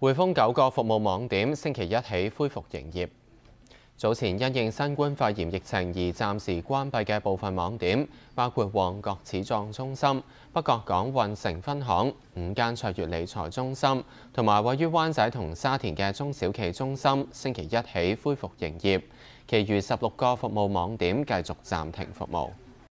汇丰九个服务网点星期一起恢复营业。早前因应新冠肺炎疫情而暂时关闭嘅部分网点，包括旺角始状中心、北角港运城分行、五间卓越理财中心，同埋位于湾仔同沙田嘅中小企中心，星期一起恢复营业。其余十六个服务网点继续暂停服务。